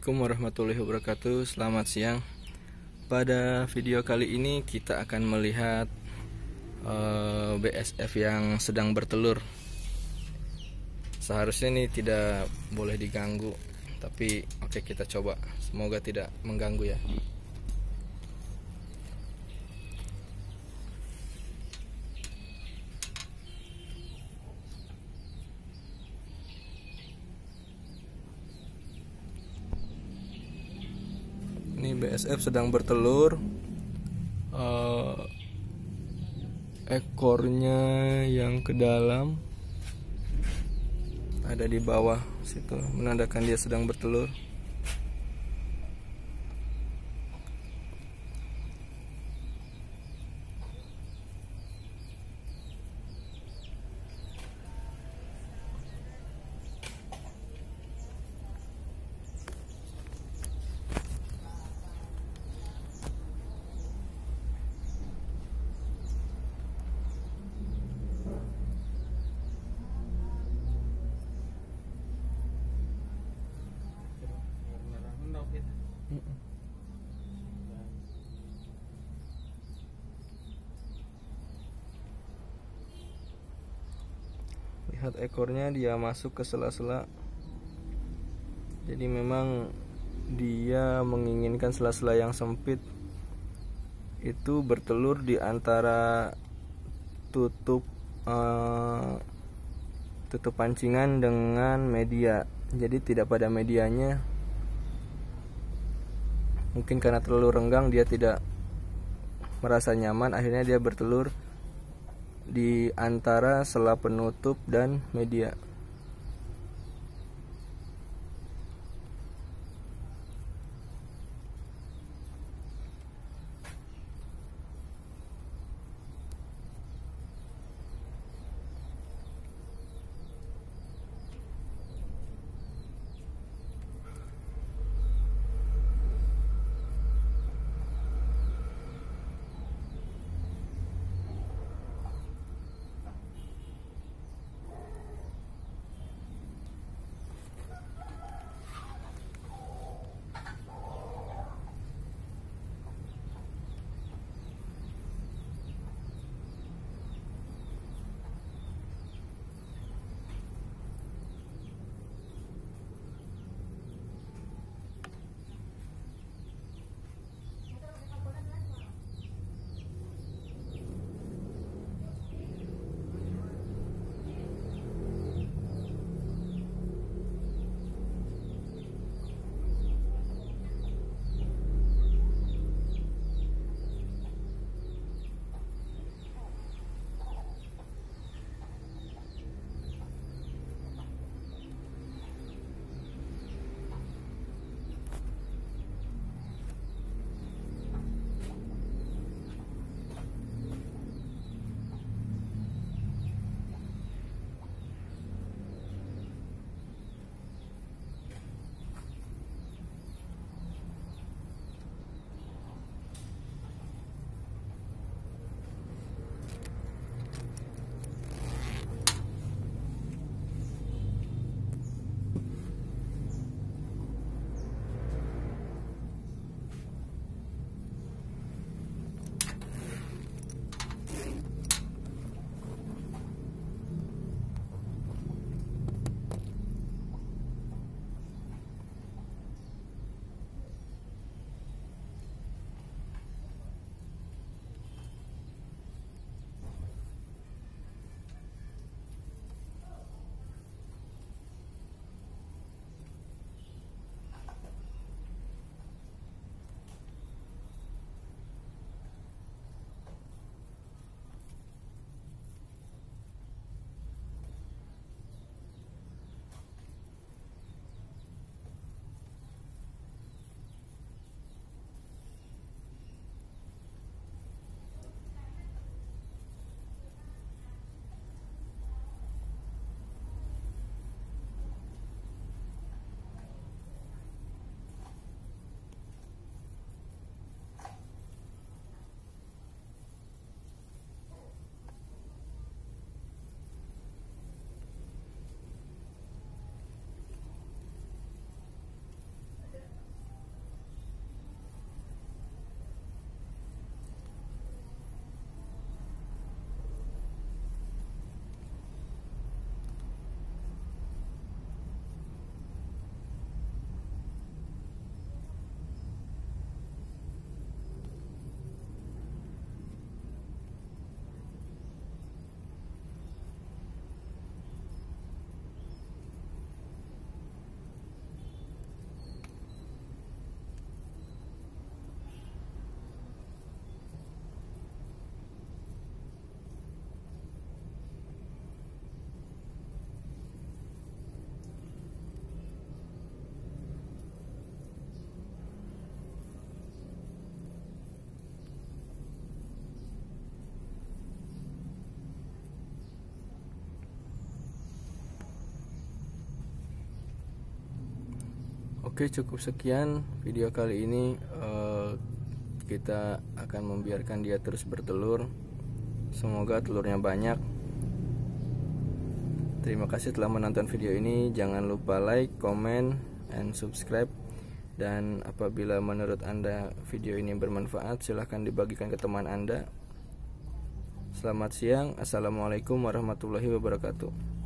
Assalamualaikum warahmatullahi wabarakatuh Selamat siang Pada video kali ini kita akan melihat uh, eh, BSF yang sedang bertelur Seharusnya ini tidak boleh diganggu Tapi oke okay, kita coba Semoga tidak mengganggu ya BSF sedang bertelur uh, ekornya yang ke dalam ada di bawah situ menandakan dia sedang bertelur lihat ekornya dia masuk ke sela-sela jadi memang dia menginginkan sela-sela yang sempit itu bertelur di antara tutup uh, tutup pancingan dengan media jadi tidak pada medianya mungkin karena terlalu renggang dia tidak merasa nyaman akhirnya dia bertelur di antara sela penutup dan media. Oke cukup sekian video kali ini uh, kita akan membiarkan dia terus bertelur semoga telurnya banyak terima kasih telah menonton video ini jangan lupa like, comment, and subscribe dan apabila menurut anda video ini bermanfaat silahkan dibagikan ke teman anda selamat siang assalamualaikum warahmatullahi wabarakatuh